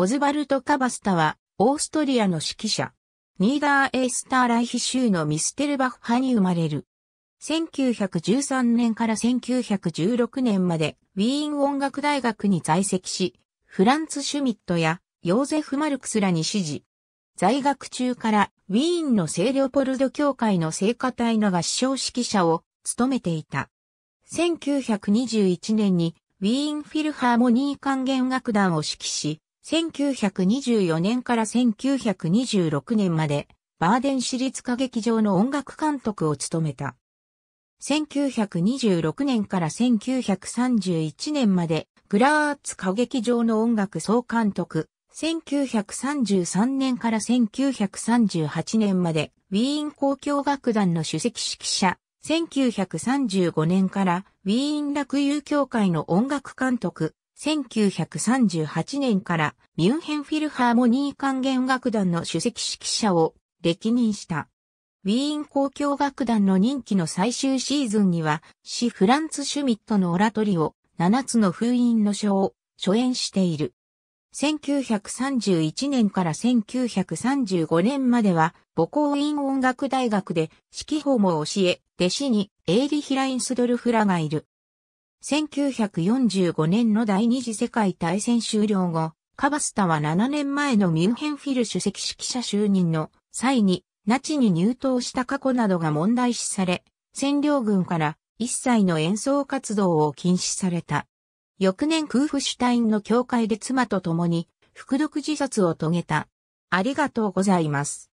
オズバルト・カバスタは、オーストリアの指揮者。ニーダー・エースター・ライヒ州のミステルバッハに生まれる。1913年から1916年まで、ウィーン音楽大学に在籍し、フランツ・シュミットやヨーゼフ・マルクスらに指示。在学中からウィーンの聖レオポルド協会の聖歌隊の合唱指揮者を務めていた。1921年にウィーンフィルハーモニー管弦楽団を指揮し、1924年から1926年まで、バーデン市立歌劇場の音楽監督を務めた。1926年から1931年まで、グラーツ歌劇場の音楽総監督。1933年から1938年まで、ウィーン交響楽団の主席指揮者。1935年から、ウィーン楽友協会の音楽監督。1938年からミュンヘンフィルハーモニー管弦楽団の首席指揮者を歴任した。ウィーン交響楽団の任期の最終シーズンには、シ・フランツ・シュミットのオラトリを7つの封印の書を初演している。1931年から1935年までは、母校院音楽大学で指揮法も教え、弟子にエーリヒ・ラインスドルフラがいる。1945年の第二次世界大戦終了後、カバスタは7年前のミュンヘンフィル主席指揮者就任の際に、ナチに入党した過去などが問題視され、占領軍から一切の演奏活動を禁止された。翌年クーフシュタインの教会で妻と共に、服毒自殺を遂げた。ありがとうございます。